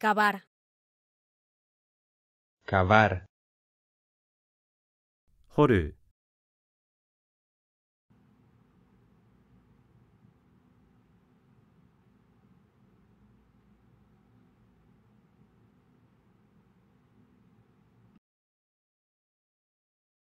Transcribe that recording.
Cavar. Cavar. horu